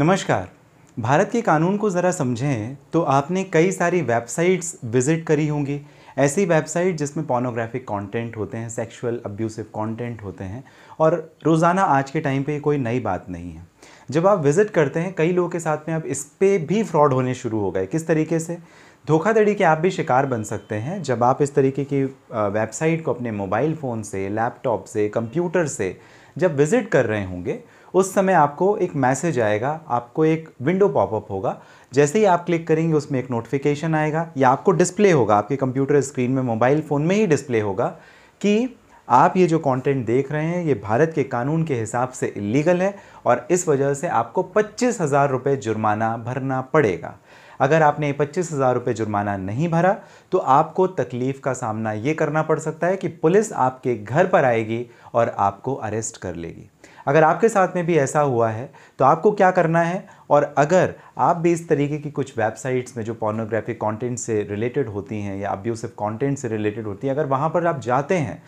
नमस्कार भारत के कानून को ज़रा समझें तो आपने कई सारी वेबसाइट्स विज़िट करी होंगी ऐसी वेबसाइट जिसमें पोर्नोग्राफिक कंटेंट होते हैं सेक्सुअल अब्यूसिव कंटेंट होते हैं और रोज़ाना आज के टाइम पे कोई नई बात नहीं है जब आप विज़िट करते हैं कई लोगों के साथ में अब इस पर भी फ्रॉड होने शुरू हो गए किस तरीके से धोखाधड़ी के आप भी शिकार बन सकते हैं जब आप इस तरीके की वेबसाइट को अपने मोबाइल फ़ोन से लैपटॉप से कंप्यूटर से जब विज़िट कर रहे होंगे उस समय आपको एक मैसेज आएगा आपको एक विंडो पॉपअप होगा जैसे ही आप क्लिक करेंगे उसमें एक नोटिफिकेशन आएगा या आपको डिस्प्ले होगा आपके कंप्यूटर स्क्रीन में मोबाइल फ़ोन में ही डिस्प्ले होगा कि आप ये जो कंटेंट देख रहे हैं ये भारत के कानून के हिसाब से इलीगल है और इस वजह से आपको पच्चीस हज़ार रुपये जुर्माना भरना पड़ेगा अगर आपने पच्चीस हज़ार रुपये जुर्माना नहीं भरा तो आपको तकलीफ़ का सामना ये करना पड़ सकता है कि पुलिस आपके घर पर आएगी और आपको अरेस्ट कर लेगी अगर आपके साथ में भी ऐसा हुआ है तो आपको क्या करना है और अगर आप भी इस तरीके की कुछ वेबसाइट्स में जो पॉर्नोग्राफिक कंटेंट से रिलेटेड होती हैं या अब्यूसिव कंटेंट से रिलेटेड होती हैं अगर वहाँ पर आप जाते हैं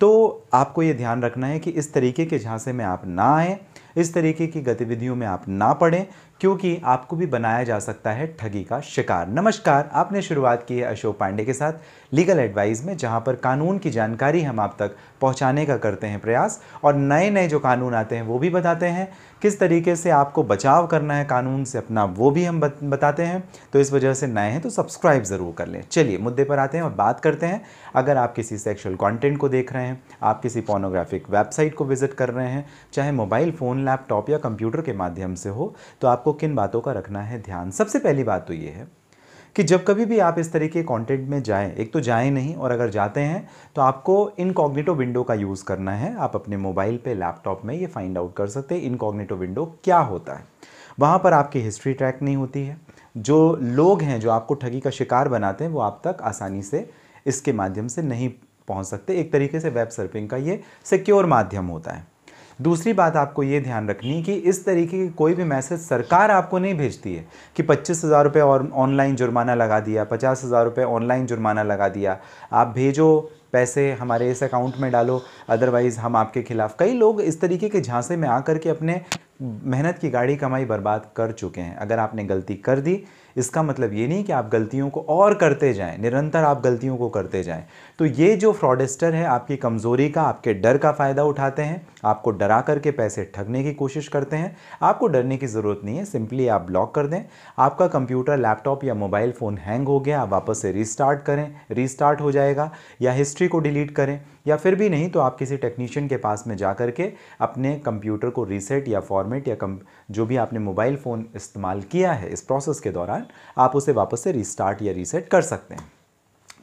तो आपको ये ध्यान रखना है कि इस तरीके के झांसे में आप ना आएँ इस तरीके की गतिविधियों में आप ना पड़ें क्योंकि आपको भी बनाया जा सकता है ठगी का शिकार नमस्कार आपने शुरुआत की है अशोक पांडे के साथ लीगल एडवाइस में जहां पर कानून की जानकारी हम आप तक पहुंचाने का करते हैं प्रयास और नए नए जो कानून आते हैं वो भी बताते हैं किस तरीके से आपको बचाव करना है कानून से अपना वो भी हम बताते हैं तो इस वजह से नए हैं तो सब्सक्राइब ज़रूर कर लें चलिए मुद्दे पर आते हैं और बात करते हैं अगर आप किसी सेक्शुअल कॉन्टेंट को देख रहे हैं आप किसी पोर्नोग्राफिक वेबसाइट को विज़िट कर रहे हैं चाहे मोबाइल फ़ोन फ़ोन लैपटॉप या कंप्यूटर के माध्यम से हो तो आपको किन बातों का रखना है ध्यान सबसे पहली बात तो ये है कि जब कभी भी आप इस तरीके कंटेंट में जाएं एक तो जाएं नहीं और अगर जाते हैं तो आपको इनकॉग्निटो विंडो का यूज़ करना है आप अपने मोबाइल पे लैपटॉप में ये फाइंड आउट कर सकते हैं इनकॉग्निटो विंडो क्या होता है वहाँ पर आपकी हिस्ट्री ट्रैक नहीं होती है जो लोग हैं जो आपको ठगी का शिकार बनाते हैं वो आप तक आसानी से इसके माध्यम से नहीं पहुँच सकते एक तरीके से वेब सर्फिंग का ये सिक्योर माध्यम होता है दूसरी बात आपको ये ध्यान रखनी कि इस तरीके के कोई भी मैसेज सरकार आपको नहीं भेजती है कि पच्चीस हज़ार रुपये और ऑनलाइन जुर्माना लगा दिया पचास हज़ार रुपये ऑनलाइन जुर्माना लगा दिया आप भेजो पैसे हमारे इस अकाउंट में डालो अदरवाइज़ हम आपके खिलाफ़ कई लोग इस तरीके के झांसे में आकर के अपने मेहनत की गाड़ी कमाई बर्बाद कर चुके हैं अगर आपने गलती कर दी इसका मतलब ये नहीं कि आप गलतियों को और करते जाएं निरंतर आप गलतियों को करते जाएं तो ये जो फ्रॉडस्टर है आपकी कमज़ोरी का आपके डर का फ़ायदा उठाते हैं आपको डरा करके पैसे ठगने की कोशिश करते हैं आपको डरने की ज़रूरत नहीं है सिंपली आप ब्लॉक कर दें आपका कंप्यूटर लैपटॉप या मोबाइल फ़ोन हैंग हो गया आप वापस से रीस्टार्ट करें रिस्टार्ट हो जाएगा या हिस्ट्री को डिलीट करें या फिर भी नहीं तो आप किसी टेक्नीशियन के पास में जा कर के अपने कंप्यूटर को रीसेट या फॉर्मेट या कम जो भी आपने मोबाइल फ़ोन इस्तेमाल किया है इस प्रोसेस के दौरान आप उसे वापस से रिस्टार्ट या रीसेट कर सकते हैं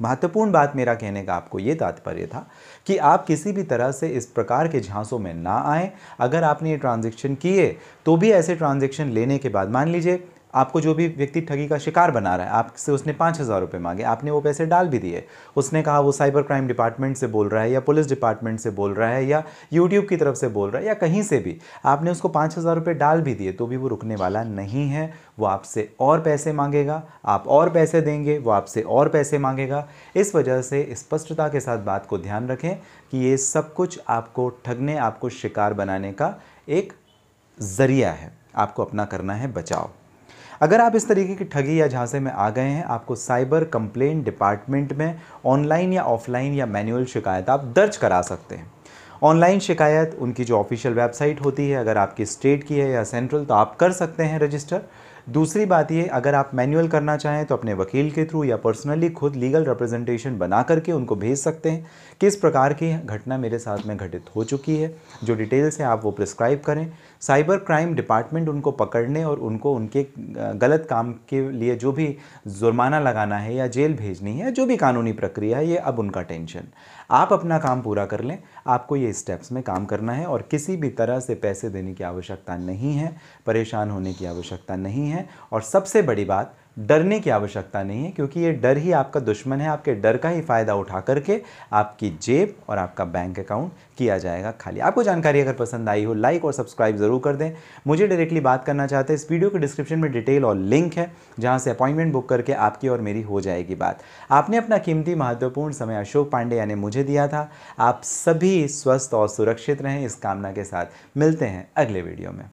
महत्वपूर्ण बात मेरा कहने का आपको ये तात्पर्य था कि आप किसी भी तरह से इस प्रकार के झांसों में ना आएँ अगर आपने ये ट्रांजेक्शन किए तो भी ऐसे ट्रांजेक्शन लेने के बाद मान लीजिए आपको जो भी व्यक्ति ठगी का शिकार बना रहा है आपसे उसने पाँच हज़ार रुपये मांगे आपने वो पैसे डाल भी दिए उसने कहा वो साइबर क्राइम डिपार्टमेंट से बोल रहा है या पुलिस डिपार्टमेंट से बोल रहा है या यूट्यूब की तरफ से बोल रहा है या कहीं से भी आपने उसको पाँच हज़ार रुपये डाल भी दिए तो भी वो रुकने वाला नहीं है वो आपसे और पैसे मांगेगा आप और पैसे देंगे वो आपसे और पैसे मांगेगा इस वजह से स्पष्टता के साथ बात को ध्यान रखें कि ये सब कुछ आपको ठगने आपको शिकार बनाने का एक ज़रिया है आपको अपना करना है बचाव अगर आप इस तरीके की ठगी या झांसे में आ गए हैं आपको साइबर कंप्लेन डिपार्टमेंट में ऑनलाइन या ऑफलाइन या मैनुअल शिकायत आप दर्ज करा सकते हैं ऑनलाइन शिकायत उनकी जो ऑफिशियल वेबसाइट होती है अगर आपकी स्टेट की है या सेंट्रल तो आप कर सकते हैं रजिस्टर दूसरी बात ये अगर आप मैनुअल करना चाहें तो अपने वकील के थ्रू या पर्सनली खुद लीगल रिप्रेजेंटेशन बना करके उनको भेज सकते हैं किस प्रकार की घटना मेरे साथ में घटित हो चुकी है जो डिटेल्स हैं आप वो प्रिस्क्राइब करें साइबर क्राइम डिपार्टमेंट उनको पकड़ने और उनको उनके गलत काम के लिए जो भी जुर्माना लगाना है या जेल भेजनी है जो भी कानूनी प्रक्रिया है ये अब उनका टेंशन आप अपना काम पूरा कर लें आपको ये स्टेप्स में काम करना है और किसी भी तरह से पैसे देने की आवश्यकता नहीं है परेशान होने की आवश्यकता नहीं है और सबसे बड़ी बात डरने की आवश्यकता नहीं है क्योंकि ये डर ही आपका दुश्मन है आपके डर का ही फ़ायदा उठा करके आपकी जेब और आपका बैंक अकाउंट किया जाएगा खाली आपको जानकारी अगर पसंद आई हो लाइक और सब्सक्राइब ज़रूर कर दें मुझे डायरेक्टली बात करना चाहते हैं इस वीडियो के डिस्क्रिप्शन में डिटेल और लिंक है जहाँ से अपॉइंटमेंट बुक करके आपकी और मेरी हो जाएगी बात आपने अपना कीमती महत्वपूर्ण समय अशोक पांडे यानी मुझे दिया था आप सभी स्वस्थ और सुरक्षित रहें इस कामना के साथ मिलते हैं अगले वीडियो में